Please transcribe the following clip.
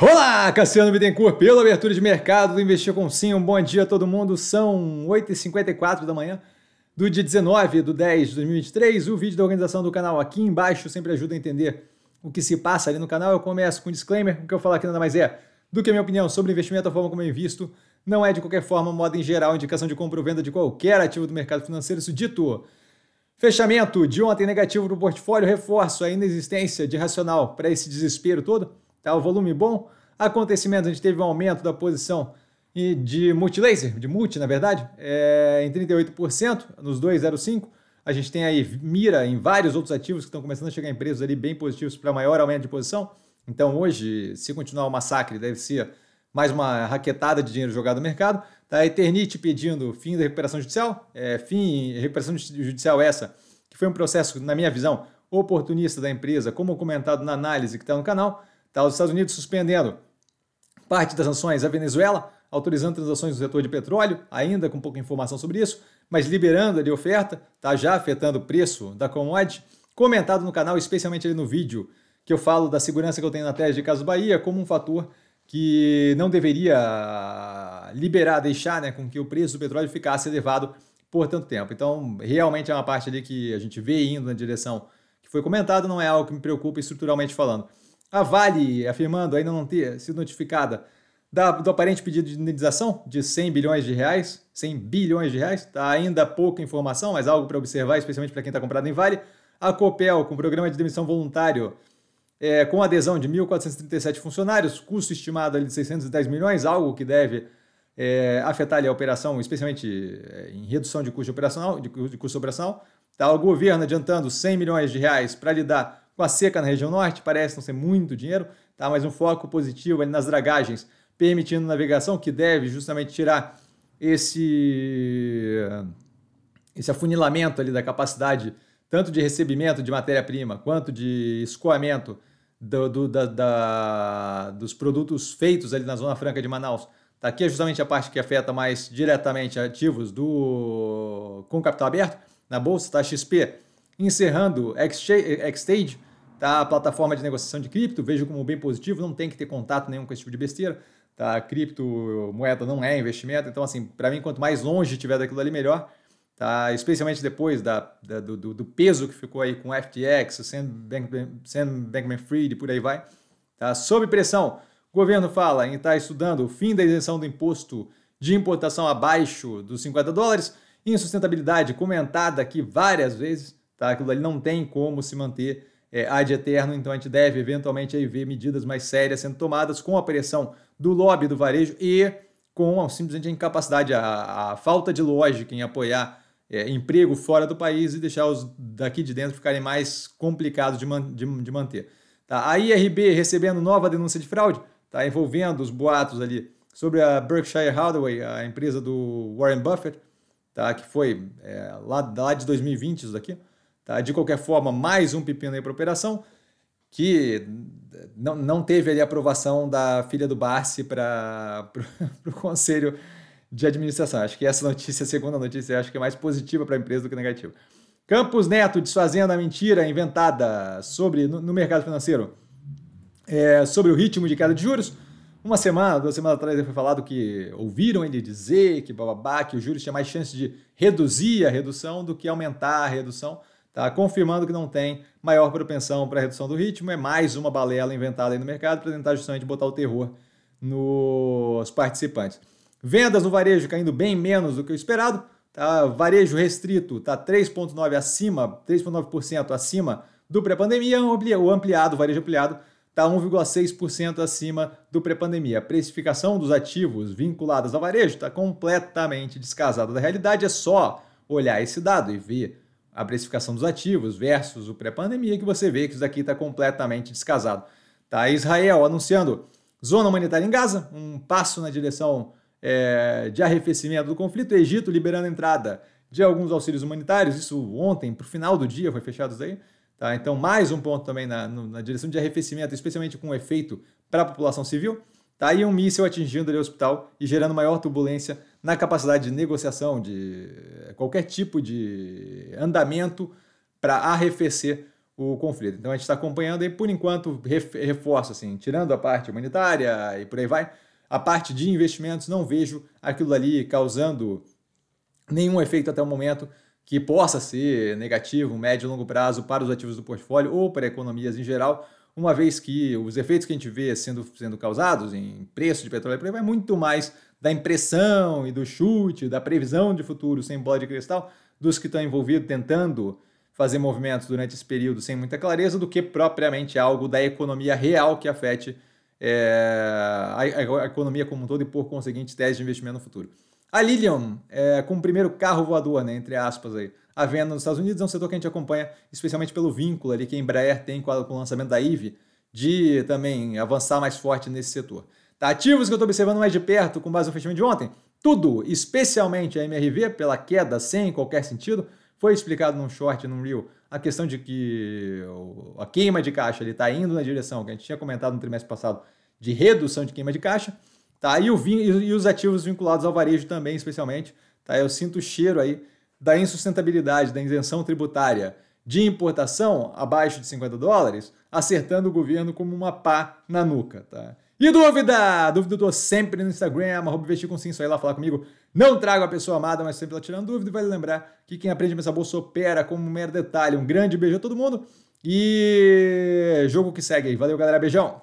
Olá, Cassiano Bittencourt, pela abertura de mercado do Investir com Sim. Um bom dia a todo mundo. São 8h54 da manhã do dia 19 de 10 de 2023. O vídeo da organização do canal aqui embaixo sempre ajuda a entender o que se passa ali no canal. Eu começo com um disclaimer: o que eu falar aqui nada mais é do que a minha opinião sobre investimento, a forma como eu invisto. Não é de qualquer forma, modo em geral, indicação de compra ou venda de qualquer ativo do mercado financeiro. Isso dito, fechamento de ontem negativo para o portfólio, reforço a inexistência de racional para esse desespero todo. Tá o volume bom. Acontecimentos, a gente teve um aumento da posição de multilaser, de multi, na verdade, é, em 38%, nos 2,05%. A gente tem aí mira em vários outros ativos que estão começando a chegar em preços ali bem positivos para maior aumento de posição. Então hoje, se continuar o massacre, deve ser mais uma raquetada de dinheiro jogado no mercado. Tá? Eternite pedindo fim da recuperação judicial, é, fim recuperação judicial essa, que foi um processo, na minha visão, oportunista da empresa, como comentado na análise que está no canal. Tá? Os Estados Unidos suspendendo parte das sanções à Venezuela, autorizando transações no setor de petróleo, ainda com pouca informação sobre isso, mas liberando ali oferta, tá já afetando o preço da commodity. Comentado no canal, especialmente ali no vídeo que eu falo da segurança que eu tenho na tese de Caso Bahia como um fator que não deveria liberar, deixar né, com que o preço do petróleo ficasse elevado por tanto tempo. Então, realmente é uma parte ali que a gente vê indo na direção que foi comentado não é algo que me preocupa estruturalmente falando. A ah, Vale, afirmando ainda não ter sido notificada da, do aparente pedido de indenização de 100 bilhões de reais, 100 bilhões de reais, tá ainda pouca informação, mas algo para observar, especialmente para quem está comprado em Vale. A Copel, com programa de demissão voluntário, é, com adesão de 1.437 funcionários, custo estimado ali de 610 milhões, algo que deve é, afetar ali, a operação, especialmente é, em redução de custo operacional, de, de custo operacional. Tá, o governo adiantando 100 milhões de reais para lidar com a seca na região norte, parece não ser muito dinheiro, tá? mas um foco positivo ali nas dragagens, permitindo navegação, que deve justamente tirar esse, esse afunilamento ali da capacidade tanto de recebimento de matéria-prima quanto de escoamento do, do, da, da, dos produtos feitos ali na Zona Franca de Manaus. Tá? Aqui é justamente a parte que afeta mais diretamente ativos do com capital aberto na bolsa, tá? XP encerrando X-Stage Tá? A plataforma de negociação de cripto, vejo como bem positivo, não tem que ter contato nenhum com esse tipo de besteira. Tá? Cripto, moeda não é investimento, então assim, para mim quanto mais longe tiver daquilo ali melhor. Tá? Especialmente depois da, da do, do, peso que ficou aí com FTX, o Sam Bankman, Freed e por aí vai. Tá? Sob pressão, o governo fala em estar tá estudando o fim da isenção do imposto de importação abaixo dos 50 dólares. Insustentabilidade comentada aqui várias vezes, tá? aquilo ali não tem como se manter é, ad eterno, então a gente deve eventualmente aí ver medidas mais sérias sendo tomadas com a pressão do lobby do varejo e com a, simplesmente a incapacidade, a, a falta de lógica em apoiar é, emprego fora do país e deixar os daqui de dentro ficarem mais complicados de, man, de, de manter. Tá? A IRB recebendo nova denúncia de fraude, tá? envolvendo os boatos ali sobre a Berkshire Hathaway, a empresa do Warren Buffett, tá? que foi é, lá, lá de 2020 isso daqui, Tá? De qualquer forma, mais um pepino aí para operação, que não, não teve ali a aprovação da filha do Barsi para o conselho de administração. Acho que essa notícia, a segunda notícia, acho que é mais positiva para a empresa do que negativa. Campos Neto desfazendo a mentira inventada sobre no, no mercado financeiro é, sobre o ritmo de queda de juros. Uma semana, duas semanas atrás, foi falado que ouviram ele dizer que bababá, que os juros tinha mais chance de reduzir a redução do que aumentar a redução. Tá? Confirmando que não tem maior propensão para redução do ritmo, é mais uma balela inventada aí no mercado para tentar justamente botar o terror nos participantes. Vendas no varejo caindo bem menos do que o esperado. Tá? Varejo restrito está 3,9% acima, 3,9% acima do pré-pandemia, o ampliado, o varejo ampliado está 1,6% acima do pré-pandemia. A precificação dos ativos vinculados ao varejo está completamente descasada da realidade. É só olhar esse dado e ver a precificação dos ativos versus o pré-pandemia, que você vê que isso daqui está completamente descasado. Tá? Israel anunciando zona humanitária em Gaza, um passo na direção é, de arrefecimento do conflito. Egito liberando a entrada de alguns auxílios humanitários, isso ontem, para o final do dia, foi fechado isso Tá? Então, mais um ponto também na, na direção de arrefecimento, especialmente com efeito para a população civil. Tá? E um míssil atingindo ali o hospital e gerando maior turbulência na capacidade de negociação, de eh, qualquer tipo de andamento para arrefecer o conflito. Então a gente está acompanhando e, por enquanto, reforço, assim, tirando a parte humanitária e por aí vai, a parte de investimentos, não vejo aquilo ali causando nenhum efeito até o momento que possa ser negativo, médio e longo prazo para os ativos do portfólio ou para economias em geral uma vez que os efeitos que a gente vê sendo, sendo causados em preço de petróleo é muito mais da impressão e do chute, da previsão de futuro sem bola de cristal, dos que estão envolvidos tentando fazer movimentos durante esse período sem muita clareza, do que propriamente algo da economia real que afete é, a, a, economia como um todo e, por conseguinte, tese de investimento no futuro. A Lilium, é, com o primeiro carro voador, né, entre aspas, aí, à venda nos Estados Unidos, é um setor que a gente acompanha especialmente pelo vínculo ali que a Embraer tem com, a, com o lançamento da IVE, de também avançar mais forte nesse setor. Tá, ativos que eu estou observando mais de perto com base no fechamento de ontem, tudo, especialmente a MRV, pela queda sem qualquer sentido, foi explicado num short, num reel, a questão de que a queima de caixa está indo na direção que a gente tinha comentado no trimestre passado de redução de queima de caixa. Tá? E, o vinho, e os ativos vinculados ao varejo também, especialmente. Tá? Eu sinto o cheiro aí da insustentabilidade, da isenção tributária de importação abaixo de 50 dólares, acertando o governo como uma pá na nuca. Tá? E dúvida? Dúvida eu tô sempre no Instagram, arroba investir com sim, só ir lá falar comigo. Não trago a pessoa amada, mas sempre lá tirando dúvida. E vale lembrar que quem aprende a pensar bolsa opera como um mero detalhe. Um grande beijo a todo mundo e jogo que segue aí. Valeu, galera. Beijão!